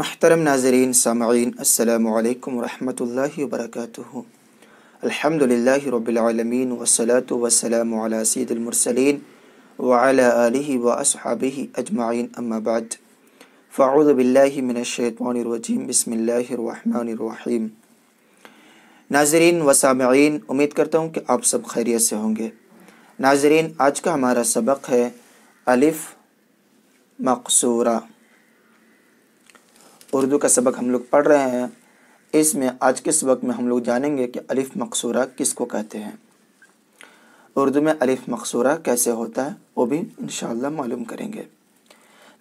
महतरम नाजरीन सामीन अल्लाम वरम वर्क अलहमदिल्ला रबालमीन वसलात वसलम सदमरसलिन वाल वसहाबी अजमाइन अम्माबाद फ़ाउज़बिल्लिमिनशैतवानरजीम बसमीम नाजरीन व सामीन उम्मीद करता हूँ कि आप सब खैरियत से होंगे नाजरीन आज का हमारा सबक है अलिफ़ मकसूरा उर्दू का सबक हम लोग पढ़ रहे हैं इसमें आज के सबक में हम लोग जानेंगे कि अलिफ मकसूरा किसको कहते हैं उर्दू में अलिफ मकसूरा कैसे होता है वो भी इन मालूम करेंगे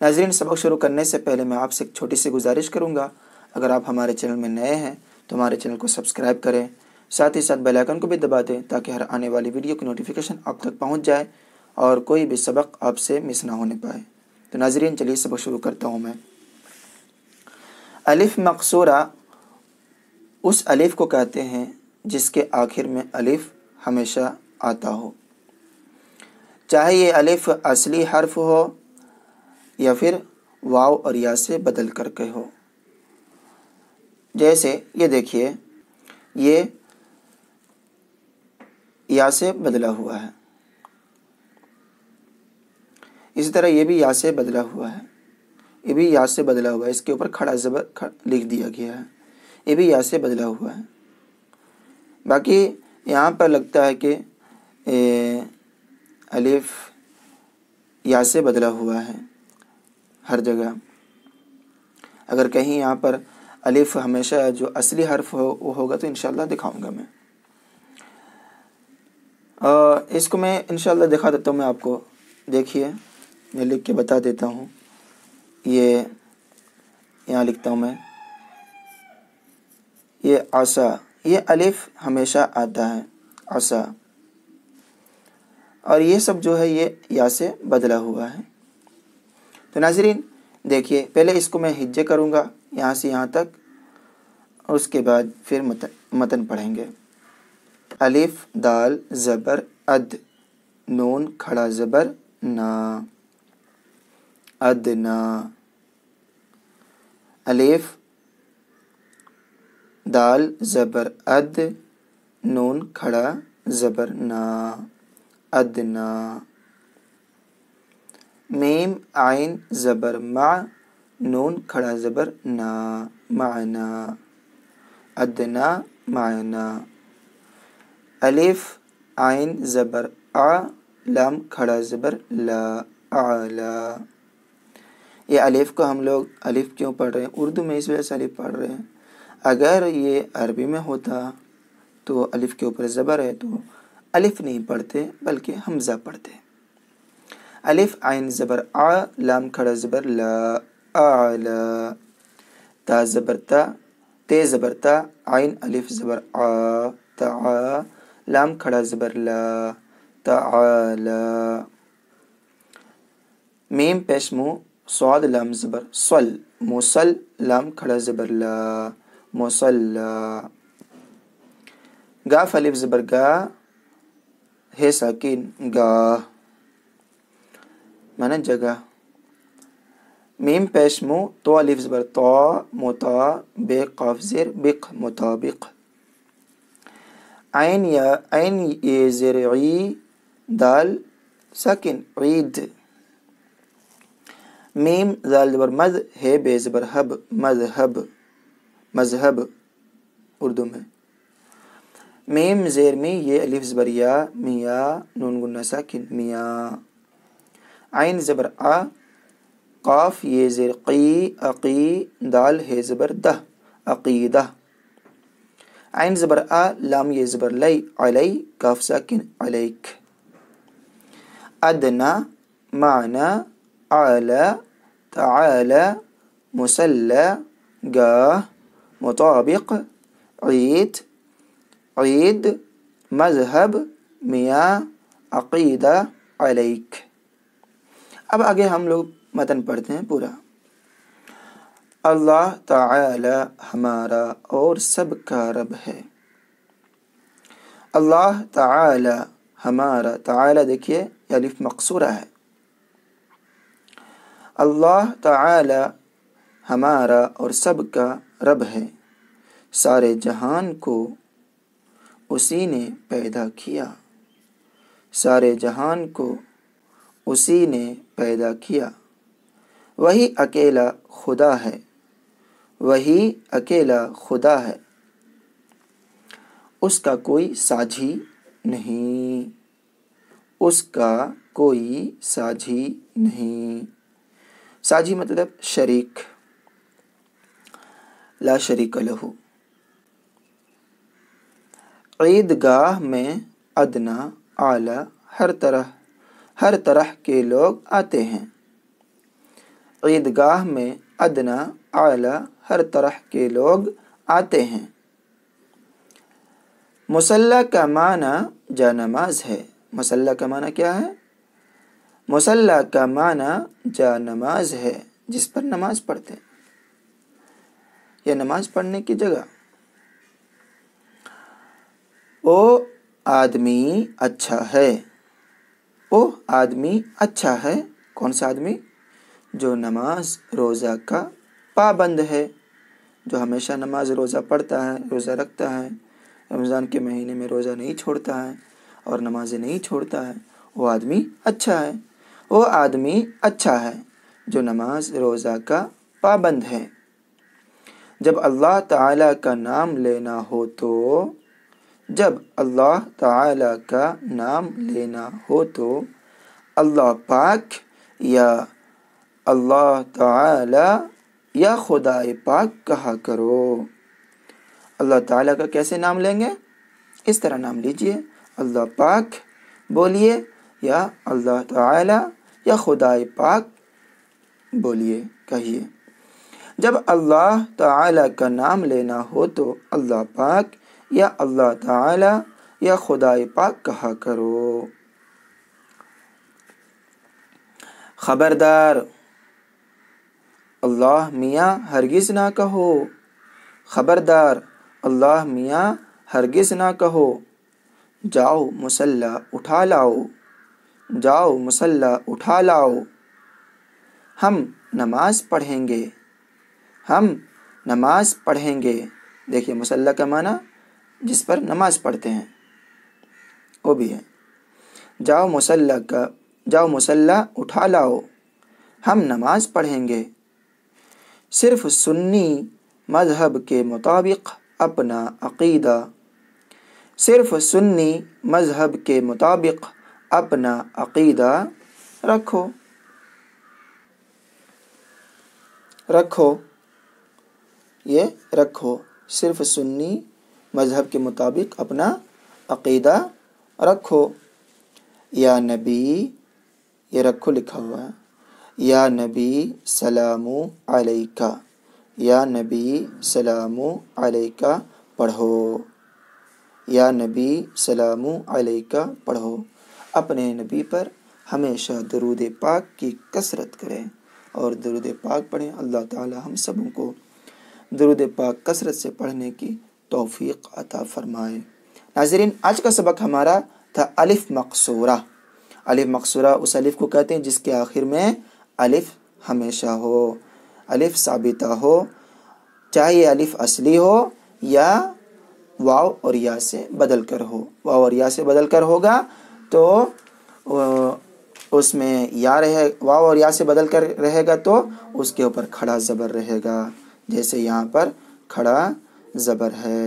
नाजरीन सबक शुरू करने से पहले मैं आपसे एक छोटी सी गुजारिश करूँगा अगर आप हमारे चैनल में नए हैं तो हमारे चैनल को सब्सक्राइब करें साथ ही साथ बेलाइकन को भी दबा दें ताकि हर आने वाली वीडियो की नोटिफिकेशन आप तक पहुँच जाए और कोई भी सबक आपसे मिस ना होने पाए तो नाजरीन चलिए सबक शुरू करता हूँ मैं अलिफ मकसूरा उस अलिफ को कहते हैं जिसके आखिर में अलिफ हमेशा आता हो चाहे ये अलिफ असली हर्फ हो या फिर वाव और या से बदल करके हो जैसे ये देखिए ये या से बदला हुआ है इसी तरह ये भी या से बदला हुआ है ये भी यहाँ से बदला हुआ है इसके ऊपर खड़ा ज़बर खड़ा लिख दिया गया है ये भी यहाँ से बदला हुआ है बाकी यहाँ पर लगता है कि अलिफ यहाँ से बदला हुआ है हर जगह अगर कहीं यहाँ पर अलिफ हमेशा जो असली हर्फ हो वो होगा तो इन दिखाऊंगा मैं आ, इसको मैं इनशाला दिखा देता हूँ मैं आपको देखिए मैं लिख के बता देता हूँ ये यहाँ लिखता हूँ मैं ये आशा ये अलिफ हमेशा आता है आशा और ये सब जो है ये या से बदला हुआ है तो नाजरीन देखिए पहले इसको मैं हिज्जे करूँगा यहाँ से यहाँ तक और उसके बाद फिर मतन, मतन पढ़ेंगे अलिफ दाल ज़बर अद नून खड़ा ज़बर ना अद ना अलेफ दाल ज़बर अद नून खड़ा ज़बर ना अदना मेम आइन ज़बर मा नून खड़ा ज़बर ना माना अदना माना अलिफ आयन ज़बर आ लम खड़ा ज़बर ला आला ये अलिफ़ को हम लोग अलिफ़ क्यों पढ़ रहे हैं उर्दू में इस वजह से अलिफ़ पढ़ रहे हैं अगर ये अरबी में होता तो अलिफ़ के ऊपर ज़बर है तो अलिफ़ नहीं पढ़ते बल्कि हमज़ा पढ़ते अलिफ़ आइन ज़बर आ लाम खड़ा ज़बर ला आला ज़बर ता ते ज़बर ता आइन अलिफ़ ज़बर आ ता लाम खड़ा ज़बर ला ता मीम पेशमू صاد لام زبر صل مصل لام کھڑا زبر لا مصل غا فلف زبر غا هي ساكن غا معنى جگہ ميم پیش مو تو الف زبر طا مطا بے قاف زر بق مطابق عين يا عين زرعي دال ساكن عيد ميم زال بر مز ہے بيز بر هب مذهب مذهب اردو میں ميم زیر میں یہ الف زبر یا میاں نون گنا ساکن میاں عين زبر آ قاف یہ زیر قی عقی دال ہے زبر ده عقیدہ عين زبر آ لام یہ زبر لئی علی قاف ساکن علیک ادنا معنا اعلی تعالى مسلى جاه مطابق عيد عيد مذهب ميا عقيدة عليك اب آگے ہم لوگ متن پڑھتے ہیں پورا اللہ تعالی ہمارا اور سب کا رب ہے اللہ تعالی ہمارا تعالی دیکھئے یہ علف ہے अल्लाह ताला हमारा और सबका रब है सारे जहान को उसी ने पैदा किया सारे जहान को उसी ने पैदा किया वही अकेला खुदा है वही अकेला खुदा है उसका कोई साझी नहीं उसका कोई साझी नहीं साझी मतलब शरीक ला शरीक लहू ईदगाह में अदना आला हर तरह हर तरह के लोग आते हैं ईदगाह में अदना आला हर तरह के लोग आते हैं मुसल्ला का माना जानमाज है मुसल्ला का माना क्या है मुसल्ला का माना जा नमाज है जिस पर नमाज पढ़ते हैं या नमाज पढ़ने की जगह ओ आदमी अच्छा है ओ आदमी अच्छा है कौन सा आदमी जो नमाज रोज़ा का पाबंद है जो हमेशा नमाज रोज़ा पढ़ता है रोज़ा रखता है रमज़ान के महीने में रोज़ा नहीं छोड़ता है और नमाज़ें नहीं छोड़ता है वो आदमी अच्छा है वो आदमी अच्छा है जो नमाज रोज़ा का पाबंद है जब अल्लाह ताला का नाम लेना हो तो जब अल्लाह ताला का नाम लेना हो तो अल्लाह पाक या अल्लाह ताला या खुदा पाक कहा करो अल्लाह ताला का कैसे नाम लेंगे इस तरह नाम लीजिए अल्लाह पाक बोलिए या अल्लाह ताला या खुदाए पाक बोलिए कहिए जब अल्लाह ताला का नाम लेना हो तो अल्लाह पाक या अल्लाह ताला या खुदाए पाक कहा करो खबरदार अल्लाह मियाँ हरगिज़ ना कहो खबरदार अल्लाह मियाँ हरगिज़ ना कहो जाओ मुसल्ला उठा लाओ जाओ मुसल्ला उठा लाओ हम नमाज पढ़ेंगे हम नमाज पढ़ेंगे देखिए मुसल्ला का माना जिस पर नमाज पढ़ते हैं वो भी है जाओ मुसल्ला का जाओ मुसल्ला उठा लाओ हम नमाज पढ़ेंगे सिर्फ सुन्नी मजहब के मुताबिक अपना अकीदा सिर्फ सुन्नी मजहब के मुताबिक अपना अकीदा रखो रखो ये रखो सिर्फ सुन्नी मज़हब के मुताबिक अपना अकीदा रखो या नबी ये रखो लिखा हुआ है या नबी सलामु अलैका या नबी सलामु अलैका पढ़ो या नबी सलामु अलैका पढ़ो अपने नबी पर हमेशा दरूद पाक की कसरत करें और दरूद पाक पढ़ें अल्लाह ताला हम सबों को दरूद पाक कसरत से पढ़ने की तौफीक अता फरमाए नाजरीन आज का सबक हमारा था अलिफ मकसूरा अलिफ मकसूरा उस अलिफ को कहते हैं जिसके आखिर में अलिफ हमेशा हो अलिफ साबिता हो चाहे अलिफ असली हो या वाव और या से बदल कर हो वाव और या से बदल कर होगा तो उसमें या रहे वाव और या से बदल कर रहेगा तो उसके ऊपर खड़ा ज़बर रहेगा जैसे यहाँ पर खड़ा ज़बर है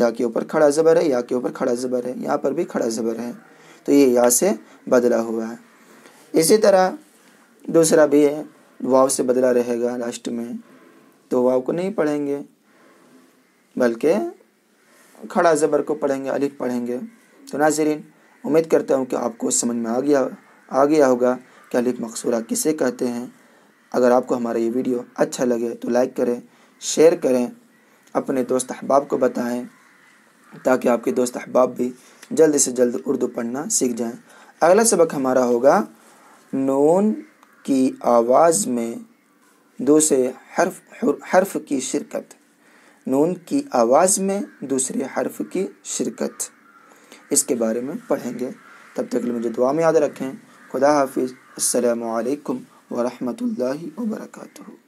या के ऊपर खड़ा ज़बर है या के ऊपर खड़ा ज़बर है यहाँ पर भी खड़ा ज़बर है तो ये या से बदला हुआ है इसी तरह दूसरा भी है वाव से बदला रहेगा लास्ट में तो वाव को नहीं पढ़ेंगे बल्कि खड़ा ज़बर को पढ़ेंगे अलिफ पढ़ेंगे तो नाजरीन उम्मीद करता हूँ कि आपको समझ में आ गया आ गया होगा कि अलिफ मकसूरा किसे कहते हैं अगर आपको हमारा ये वीडियो अच्छा लगे तो लाइक करें शेयर करें अपने दोस्त अहबाब को बताएं ताकि आपके दोस्त अहबाब भी जल्द से जल्द उर्दू पढ़ना सीख जाएं अगला सबक हमारा होगा नून की आवाज़ में दूसरे हर्फ हर्फ की शिरकत नून की आवाज़ में दूसरे हर्फ की शिरकत इसके बारे में पढ़ेंगे तब तक मुझे दुआ में याद रखें खुदा हाफिज़ असलकम वरहमल वर्का